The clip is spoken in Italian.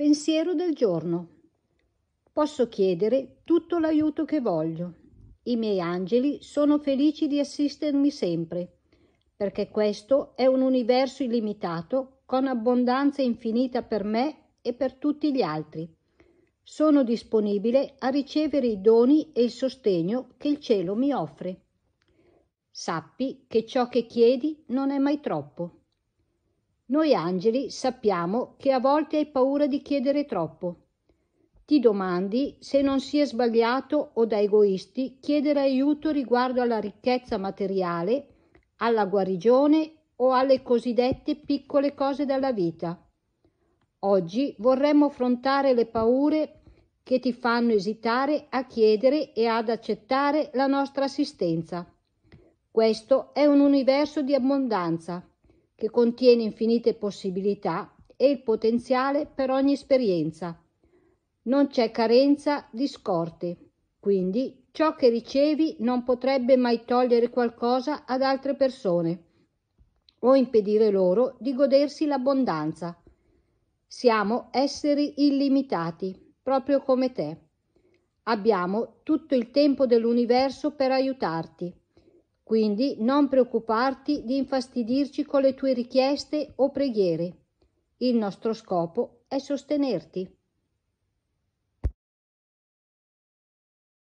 Pensiero del giorno. Posso chiedere tutto l'aiuto che voglio. I miei angeli sono felici di assistermi sempre, perché questo è un universo illimitato con abbondanza infinita per me e per tutti gli altri. Sono disponibile a ricevere i doni e il sostegno che il cielo mi offre. Sappi che ciò che chiedi non è mai troppo. Noi angeli sappiamo che a volte hai paura di chiedere troppo. Ti domandi se non sia sbagliato o da egoisti chiedere aiuto riguardo alla ricchezza materiale, alla guarigione o alle cosiddette piccole cose della vita. Oggi vorremmo affrontare le paure che ti fanno esitare a chiedere e ad accettare la nostra assistenza. Questo è un universo di abbondanza che contiene infinite possibilità e il potenziale per ogni esperienza. Non c'è carenza di scorte, quindi ciò che ricevi non potrebbe mai togliere qualcosa ad altre persone o impedire loro di godersi l'abbondanza. Siamo esseri illimitati, proprio come te. Abbiamo tutto il tempo dell'universo per aiutarti. Quindi non preoccuparti di infastidirci con le tue richieste o preghiere. Il nostro scopo è sostenerti.